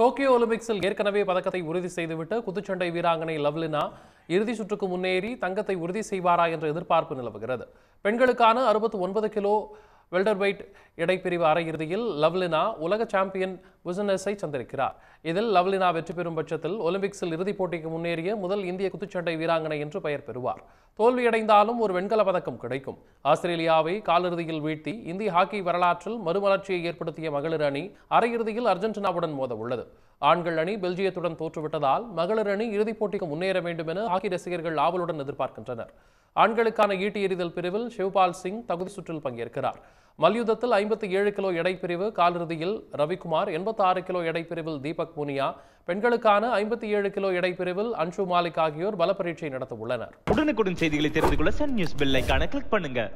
Tokyo ஒலிம்பிக்ஸில் ஏற்கனவே பதக்கத்தை உறுதி செய்துவிட்டு குத்துச்சண்டை வீராங்கனை லவ்லினா இறுதி சுற்றுக்கு முன்னேறி தங்கத்தை உறுதி செய்வாரா என்ற எதிர்பார்ப்பு நிலவுகிறது பெண்களுக்கான அறுபத்தி ஒன்பது கிலோ வெல்டர் வெயிட் இடைப்பிரிவு அரையிறுதியில் லவ்லினா உலக சாம்பியன் புசனஸை சந்திருக்கிறார் இதில் லவ்லினா வெற்றி பெறும் பட்சத்தில் ஒலிம்பிக்ஸில் இறுதிப் போட்டிக்கு முன்னேறிய முதல் இந்திய குத்துச்சண்டை வீராங்கனை என்று பெயர் பெறுவார் தோல்வியடைந்தாலும் ஒரு வெண்கல பதக்கம் கிடைக்கும் ஆஸ்திரேலியாவை காலிறுதியில் வீழ்த்தி இந்திய ஹாக்கி வரலாற்றில் மறுமலர்ச்சியை ஏற்படுத்திய மகளிர் அணி அரையிறுதியில் அர்ஜென்டினாவுடன் மோத உள்ளது ஆண்கள் அணி பெல்ஜியத்துடன் தோற்றுவிட்டதால் மகளிர் அணி இறுதிப் போட்டிக்கு முன்னேற வேண்டும் என ஹாக்கி ரசிகர்கள் ஆவலுடன் எதிர்பார்க்கின்றனர் ஆண்களுக்கான ஈட்டி எறிதல் பிரிவில் சிவ்பால் சிங் தகுதி சுற்றில் பங்கேற்கிறார் மல்யுத்தத்தில் ஐம்பத்தி ஏழு கிலோ எடைப்பிரிவு காலிறுதியில் ரவிக்குமார் எண்பத்தி ஆறு கிலோ எடைப்பிரிவில் தீபக் புனியா பெண்களுக்கான ஐம்பத்தி ஏழு கிலோ பிரிவில் அன்ஷு மாலிக் ஆகியோர் பல பரீட்சை நடத்த உள்ளனர் உடனுக்குடன் செய்திகளை தெரிந்து கொள்ள சன் நியூஸ் பெல்லைக்கான கிளிக் பண்ணுங்க